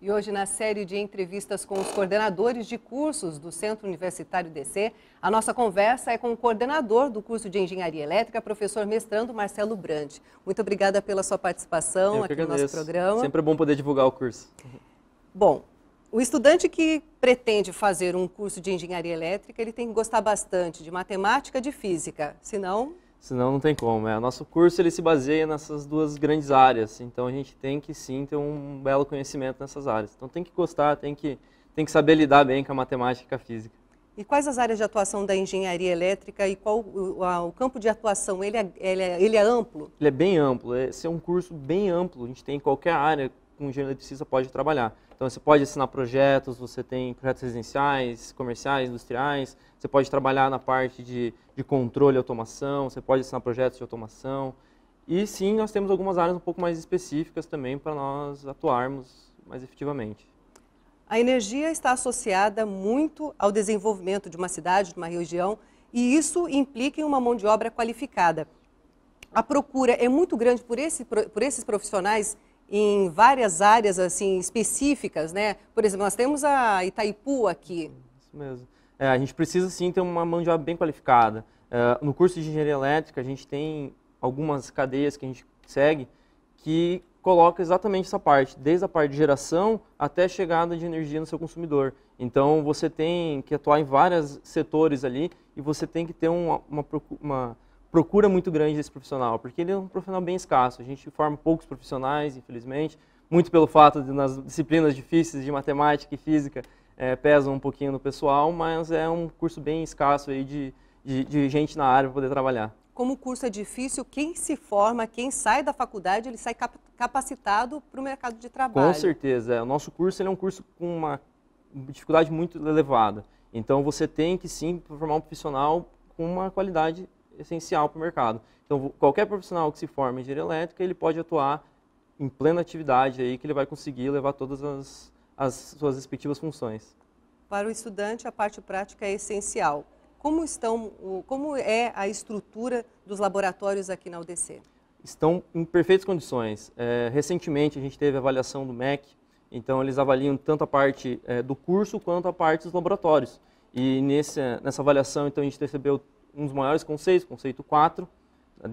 E hoje, na série de entrevistas com os coordenadores de cursos do Centro Universitário DC, a nossa conversa é com o coordenador do curso de Engenharia Elétrica, professor mestrando Marcelo Brandt. Muito obrigada pela sua participação aqui no nosso programa. Sempre é bom poder divulgar o curso. Bom, o estudante que pretende fazer um curso de Engenharia Elétrica, ele tem que gostar bastante de matemática e de física, senão Senão não tem como. É, o nosso curso ele se baseia nessas duas grandes áreas, então a gente tem que sim ter um belo conhecimento nessas áreas. Então tem que gostar, tem que, tem que saber lidar bem com a matemática e a física. E quais as áreas de atuação da engenharia elétrica e qual o, a, o campo de atuação? Ele é, ele, é, ele é amplo? Ele é bem amplo. Esse é um curso bem amplo. A gente tem em qualquer área um engenheiro eletricista pode trabalhar. Então você pode assinar projetos, você tem projetos residenciais, comerciais, industriais, você pode trabalhar na parte de, de controle e automação, você pode assinar projetos de automação. E sim, nós temos algumas áreas um pouco mais específicas também para nós atuarmos mais efetivamente. A energia está associada muito ao desenvolvimento de uma cidade, de uma região, e isso implica em uma mão de obra qualificada. A procura é muito grande por, esse, por esses profissionais em várias áreas assim específicas, né? Por exemplo, nós temos a Itaipu aqui. Isso mesmo. É, a gente precisa sim ter uma mão de obra bem qualificada. É, no curso de engenharia elétrica, a gente tem algumas cadeias que a gente segue que coloca exatamente essa parte, desde a parte de geração até a chegada de energia no seu consumidor. Então você tem que atuar em vários setores ali e você tem que ter uma, uma, uma procura muito grande desse profissional, porque ele é um profissional bem escasso. A gente forma poucos profissionais, infelizmente, muito pelo fato de nas disciplinas difíceis de matemática e física é, pesam um pouquinho no pessoal, mas é um curso bem escasso aí de, de, de gente na área para poder trabalhar. Como o curso é difícil, quem se forma, quem sai da faculdade, ele sai capacitado para o mercado de trabalho. Com certeza. É. O nosso curso é um curso com uma dificuldade muito elevada. Então você tem que sim formar um profissional com uma qualidade essencial para o mercado. Então, qualquer profissional que se forme em engenharia elétrica, ele pode atuar em plena atividade aí, que ele vai conseguir levar todas as, as suas respectivas funções. Para o estudante, a parte prática é essencial. Como, estão, como é a estrutura dos laboratórios aqui na UDC? Estão em perfeitas condições. É, recentemente, a gente teve a avaliação do MEC, então eles avaliam tanto a parte é, do curso quanto a parte dos laboratórios. E nesse, nessa avaliação, então, a gente recebeu um dos maiores conceitos, conceito 4,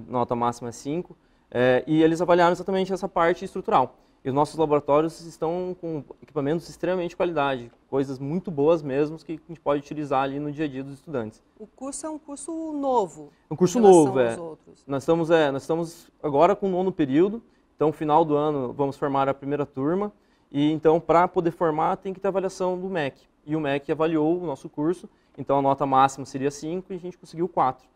nota máxima é 5, é, e eles avaliaram exatamente essa parte estrutural. E os nossos laboratórios estão com equipamentos extremamente de qualidade, coisas muito boas mesmo que a gente pode utilizar ali no dia a dia dos estudantes. O curso é um curso novo. Um curso novo, é. Nós estamos, é. Nós estamos agora com o nono período, então final do ano vamos formar a primeira turma. E então, para poder formar, tem que ter avaliação do MEC. E o MEC avaliou o nosso curso então a nota máxima seria 5 e a gente conseguiu 4.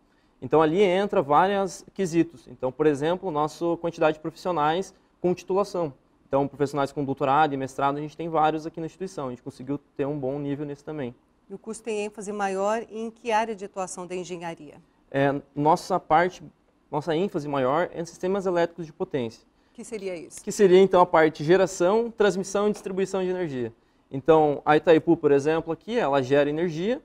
Então ali entra vários quesitos. Então, por exemplo, nossa quantidade de profissionais com titulação. Então, profissionais com doutorado e mestrado, a gente tem vários aqui na instituição. A gente conseguiu ter um bom nível nesse também. E o curso tem ênfase maior em que área de atuação da engenharia? É, nossa parte, nossa ênfase maior é em sistemas elétricos de potência. Que seria isso? Que seria, então, a parte geração, transmissão e distribuição de energia. Então, a Itaipu, por exemplo, aqui, ela gera energia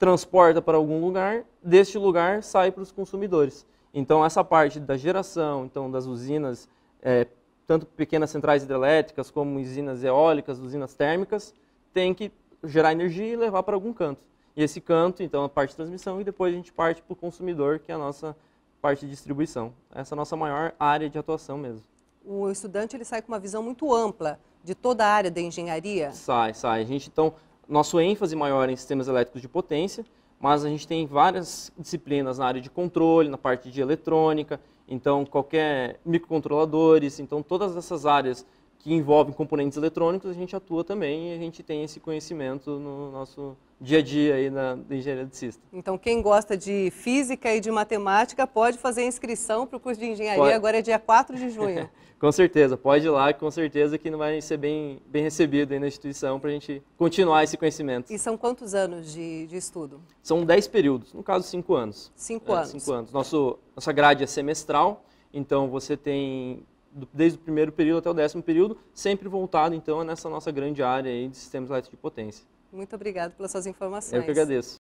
transporta para algum lugar, deste lugar sai para os consumidores. Então, essa parte da geração, então das usinas, é, tanto pequenas centrais hidrelétricas como usinas eólicas, usinas térmicas, tem que gerar energia e levar para algum canto. E esse canto, então, a parte de transmissão e depois a gente parte para o consumidor, que é a nossa parte de distribuição. Essa é a nossa maior área de atuação mesmo. O estudante ele sai com uma visão muito ampla de toda a área da engenharia? Sai, sai. A gente, então, nosso ênfase maior em sistemas elétricos de potência, mas a gente tem várias disciplinas na área de controle, na parte de eletrônica, então qualquer microcontroladores, então todas essas áreas que envolvem componentes eletrônicos, a gente atua também e a gente tem esse conhecimento no nosso dia a dia aí na engenharia de cista. Então, quem gosta de física e de matemática pode fazer inscrição para o curso de engenharia, pode. agora é dia 4 de junho. com certeza, pode ir lá, com certeza que não vai ser bem, bem recebido aí na instituição para a gente continuar esse conhecimento. E são quantos anos de, de estudo? São 10 períodos, no caso 5 anos. 5 é, anos. 5 anos. Nosso, nossa grade é semestral, então você tem desde o primeiro período até o décimo período, sempre voltado então nessa nossa grande área de sistemas elétricos de potência. Muito obrigado pelas suas informações. Eu que agradeço.